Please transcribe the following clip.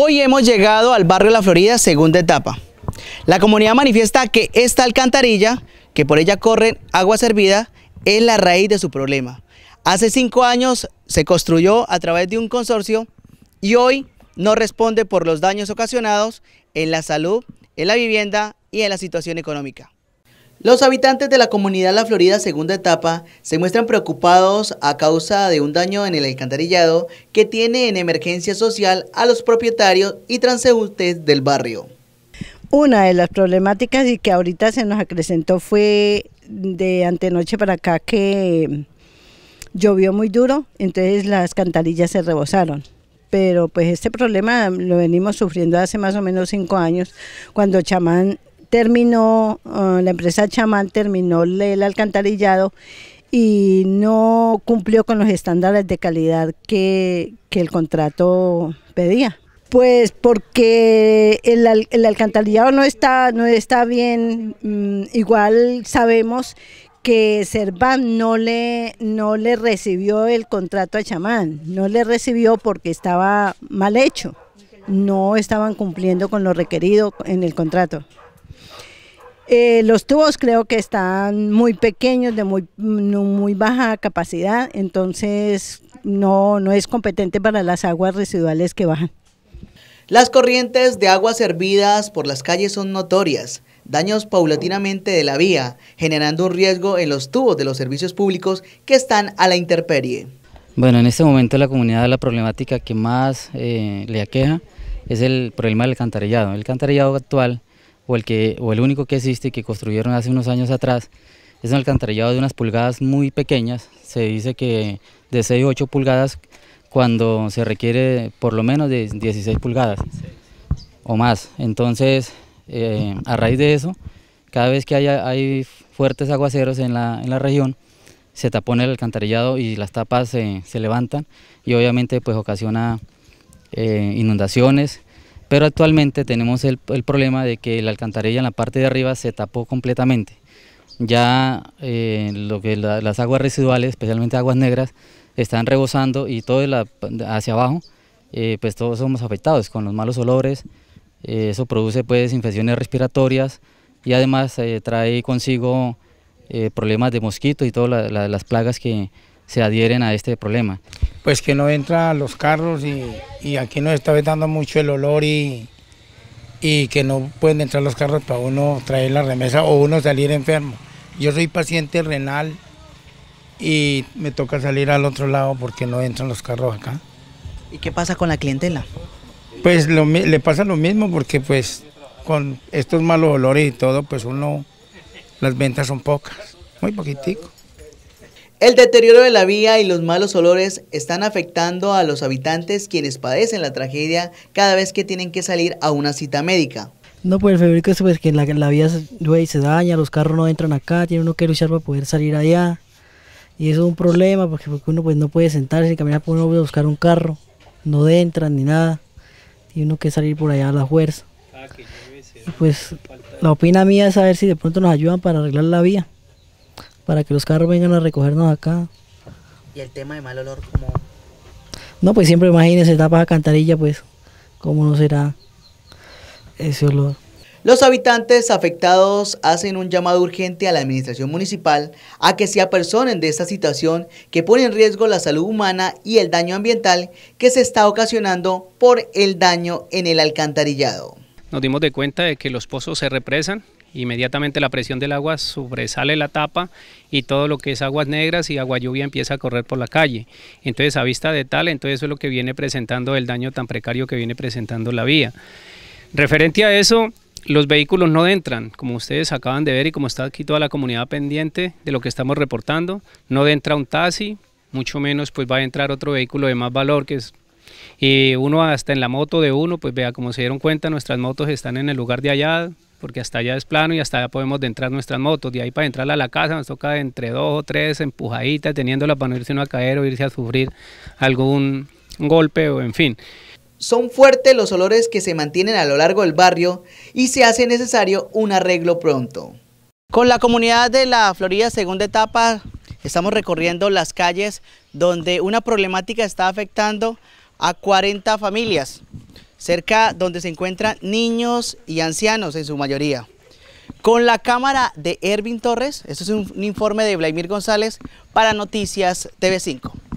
Hoy hemos llegado al barrio La Florida, segunda etapa. La comunidad manifiesta que esta alcantarilla, que por ella corre agua servida, es la raíz de su problema. Hace cinco años se construyó a través de un consorcio y hoy no responde por los daños ocasionados en la salud, en la vivienda y en la situación económica. Los habitantes de la comunidad La Florida segunda etapa se muestran preocupados a causa de un daño en el alcantarillado que tiene en emergencia social a los propietarios y transeúntes del barrio. Una de las problemáticas y que ahorita se nos acrecentó fue de antenoche para acá que llovió muy duro, entonces las cantarillas se rebosaron pero pues este problema lo venimos sufriendo hace más o menos cinco años, cuando Chamán terminó, ah, la empresa Chamán terminó el alcantarillado y no cumplió con los estándares de calidad que, el contrato pedía. Pues porque el, alcantarillado no está, no está bien, mm, igual sabemos que Servan no le, no le recibió el contrato a Chamán, no le recibió porque estaba mal hecho, no estaban cumpliendo con lo requerido en el contrato. Eh, los tubos creo que están muy pequeños, de muy, muy baja capacidad, entonces no, es competente para las aguas residuales que bajan. Las corrientes de aguas servidas por las calles son notorias, daños paulatinamente de la vía, generando un riesgo en los tubos de los servicios públicos que están a la intemperie. Bueno, en este momento la comunidad la problemática que más eh, le aqueja es el problema del alcantarillado. El alcantarillado actual o el, que, o el único que existe que construyeron hace unos años atrás, es un alcantarillado de unas pulgadas muy pequeñas, se dice que de 6 o 8 pulgadas cuando se requiere por lo menos de 16 pulgadas o más. Entonces, eh, a raíz de eso, cada vez que haya, hay fuertes aguaceros en la, en la región, se tapone el alcantarillado y las tapas se, levantan y obviamente pues ocasiona eh, inundaciones pero actualmente tenemos el, problema de que la alcantarilla en la parte de arriba se tapó completamente. Ya eh, lo que las aguas residuales, especialmente aguas negras, están rebosando y todo hacia abajo, eh, pues todos somos afectados con los malos olores. Eh, eso produce pues infecciones respiratorias y además trae consigo problemas de mosquitos y todas las plagas que se adhieren a este problema pues que no entran los carros y, aquí nos está vetando mucho el olor y, y que no pueden entrar los carros para uno traer la remesa o uno salir enfermo. Yo soy paciente renal y me toca salir al otro lado porque no entran los carros acá. ¿Y qué pasa con la clientela? Pues le pasa lo mismo porque pues con estos malos olores y todo, pues uno, las ventas son pocas, muy poquitico. El deterioro de la vía y los malos olores están afectando a los habitantes quienes padecen la tragedia cada vez que tienen que salir a una cita médica. No, pues el febrero es pues, que la, la vía se daña, los carros no entran acá, tiene uno que luchar para poder salir allá. Y eso es un problema porque, uno pues, no puede sentarse y caminar, por uno pues, a buscar un carro, no entran ni nada. y uno que salir por allá a la fuerza. Ah, pues la opinión mía es saber si de pronto nos ayudan para arreglar la vía para que los carros vengan a recogernos acá. ¿Y el tema de mal olor como No, pues siempre imagínense, tapas para alcantarilla, pues, ¿cómo no será ese olor? Los habitantes afectados hacen un llamado urgente a la administración municipal a que se apersonen de esta situación que pone en riesgo la salud humana y el daño ambiental que se está ocasionando por el daño en el alcantarillado nos dimos de cuenta de que los pozos se represan, inmediatamente la presión del agua sobresale la tapa y todo lo que es aguas negras y agua lluvia empieza a correr por la calle. Entonces a vista de tal, entonces eso es lo que viene presentando el daño tan precario que viene presentando la vía. Referente a eso, los vehículos no entran, como ustedes acaban de ver y como está aquí toda la comunidad pendiente de lo que estamos reportando, no entra un taxi, mucho menos pues va a entrar otro vehículo de más valor que es y uno hasta en la moto de uno, pues vea, como se dieron cuenta, nuestras motos están en el lugar de allá, porque hasta allá es plano y hasta allá podemos entrar nuestras motos. De ahí para entrar a la casa nos toca entre dos o tres empujaditas, teniéndolas para no irse a caer o irse a sufrir algún golpe o en fin. Son fuertes los olores que se mantienen a lo largo del barrio y se hace necesario un arreglo pronto. Con la comunidad de la Florida segunda etapa estamos recorriendo las calles donde una problemática está afectando a 40 familias, cerca donde se encuentran niños y ancianos en su mayoría. Con la cámara de Ervin Torres, esto es un, un informe de Vladimir González para Noticias TV5.